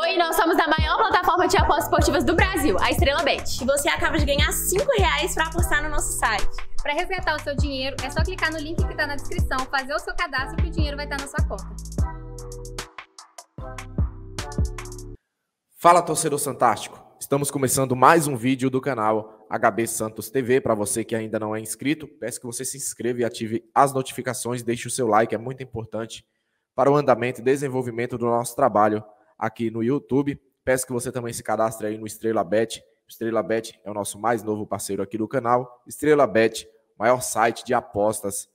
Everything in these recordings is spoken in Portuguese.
Oi, nós somos a maior plataforma de apostas esportivas do Brasil, a Estrela Bet. E você acaba de ganhar 5 reais para apostar no nosso site. Para resgatar o seu dinheiro, é só clicar no link que está na descrição, fazer o seu cadastro que o dinheiro vai estar tá na sua conta. Fala, torcedor fantástico! Estamos começando mais um vídeo do canal HB Santos TV. Para você que ainda não é inscrito, peço que você se inscreva e ative as notificações, deixe o seu like, é muito importante para o andamento e desenvolvimento do nosso trabalho aqui no YouTube. Peço que você também se cadastre aí no Estrela Bet. Estrela Bet é o nosso mais novo parceiro aqui do canal. Estrela Bet, maior site de apostas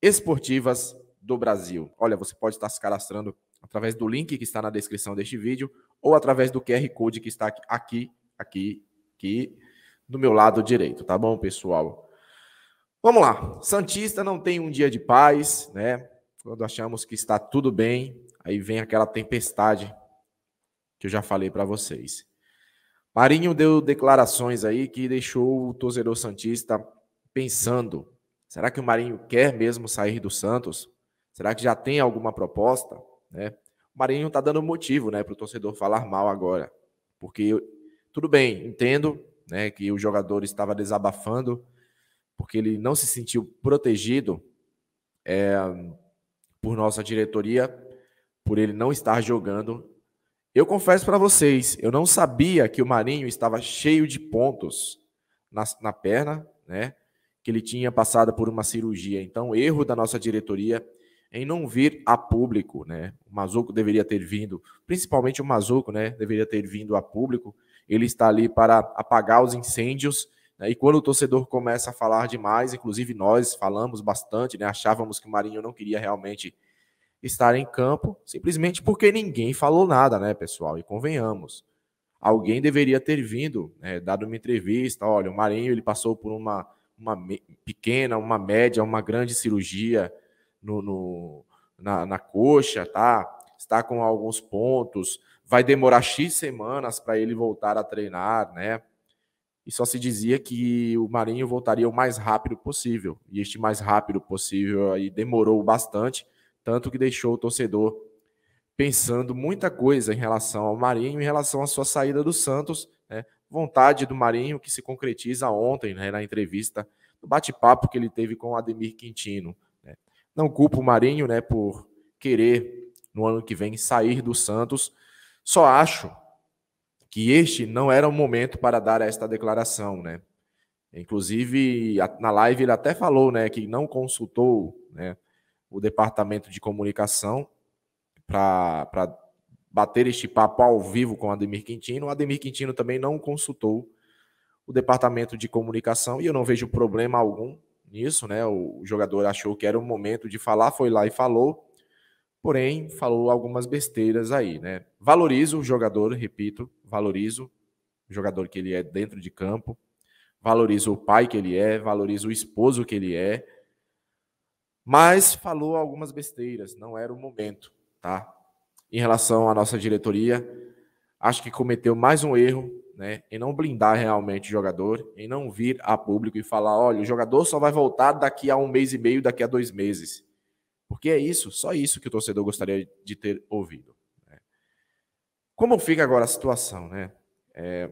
esportivas do Brasil. Olha, você pode estar se cadastrando através do link que está na descrição deste vídeo ou através do QR Code que está aqui, aqui, aqui do meu lado direito, tá bom, pessoal? Vamos lá. Santista não tem um dia de paz, né? Quando achamos que está tudo bem, aí vem aquela tempestade que eu já falei para vocês. Marinho deu declarações aí que deixou o torcedor Santista pensando: será que o Marinho quer mesmo sair do Santos? Será que já tem alguma proposta? Né? O Marinho está dando motivo né, para o torcedor falar mal agora. Porque, tudo bem, entendo né, que o jogador estava desabafando porque ele não se sentiu protegido é, por nossa diretoria, por ele não estar jogando eu confesso para vocês, eu não sabia que o Marinho estava cheio de pontos na, na perna, né? Que ele tinha passado por uma cirurgia. Então, erro da nossa diretoria em não vir a público, né? O Mazuco deveria ter vindo, principalmente o Mazuco, né? Deveria ter vindo a público. Ele está ali para apagar os incêndios. Né? E quando o torcedor começa a falar demais, inclusive nós falamos bastante, né? Achávamos que o Marinho não queria realmente estar em campo, simplesmente porque ninguém falou nada, né, pessoal? E convenhamos. Alguém deveria ter vindo, né, dado uma entrevista. Olha, o Marinho ele passou por uma, uma pequena, uma média, uma grande cirurgia no, no na, na coxa, tá? Está com alguns pontos, vai demorar X semanas para ele voltar a treinar, né? E só se dizia que o Marinho voltaria o mais rápido possível. E este mais rápido possível aí demorou bastante tanto que deixou o torcedor pensando muita coisa em relação ao Marinho, em relação à sua saída do Santos, né? vontade do Marinho que se concretiza ontem né, na entrevista, no bate-papo que ele teve com o Ademir Quintino. Né? Não culpo o Marinho né, por querer, no ano que vem, sair do Santos, só acho que este não era o momento para dar esta declaração, né? Inclusive, na live ele até falou, né, que não consultou, né, o departamento de comunicação para bater este papo ao vivo com o Ademir Quintino. O Ademir Quintino também não consultou o departamento de comunicação e eu não vejo problema algum nisso, né? O jogador achou que era o momento de falar, foi lá e falou, porém falou algumas besteiras aí, né? Valorizo o jogador, repito, valorizo o jogador que ele é dentro de campo, valorizo o pai que ele é, valorizo o esposo que ele é mas falou algumas besteiras, não era o momento, tá? Em relação à nossa diretoria, acho que cometeu mais um erro, né, em não blindar realmente o jogador, em não vir a público e falar, olha, o jogador só vai voltar daqui a um mês e meio, daqui a dois meses, porque é isso, só isso que o torcedor gostaria de ter ouvido. Né? Como fica agora a situação, né? É,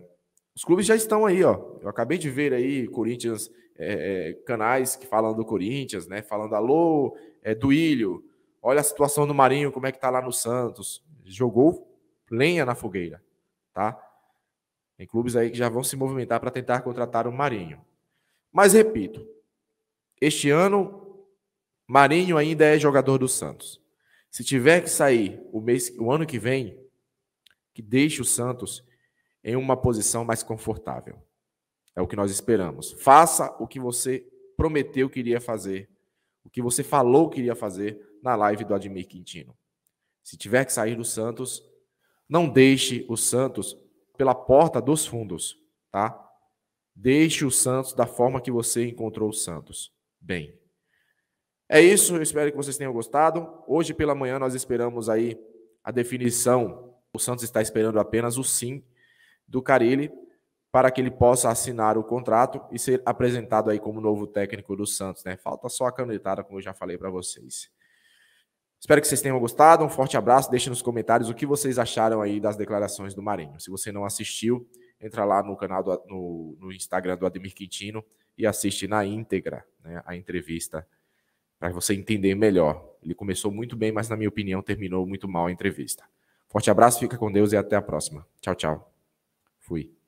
os clubes já estão aí, ó. Eu acabei de ver aí Corinthians é, é, canais que falam do Corinthians, né? Falando, alô, é, Duílio, olha a situação do Marinho, como é que tá lá no Santos. Jogou lenha na fogueira, tá? Tem clubes aí que já vão se movimentar para tentar contratar o Marinho. Mas repito, este ano Marinho ainda é jogador do Santos. Se tiver que sair o mês, o ano que vem, que deixe o Santos em uma posição mais confortável. É o que nós esperamos. Faça o que você prometeu que iria fazer, o que você falou que iria fazer na live do Admir Quintino. Se tiver que sair do Santos, não deixe o Santos pela porta dos fundos, tá? Deixe o Santos da forma que você encontrou o Santos. Bem. É isso, eu espero que vocês tenham gostado. Hoje pela manhã nós esperamos aí a definição. O Santos está esperando apenas o sim do Carilli para que ele possa assinar o contrato e ser apresentado aí como novo técnico do Santos, né? Falta só a canetada, como eu já falei para vocês. Espero que vocês tenham gostado. Um forte abraço. Deixe nos comentários o que vocês acharam aí das declarações do Marinho. Se você não assistiu, entra lá no canal do, no, no Instagram do Ademir Quintino e assiste na íntegra né, a entrevista para você entender melhor. Ele começou muito bem, mas na minha opinião terminou muito mal a entrevista. Forte abraço, fica com Deus e até a próxima. Tchau, tchau. Fui.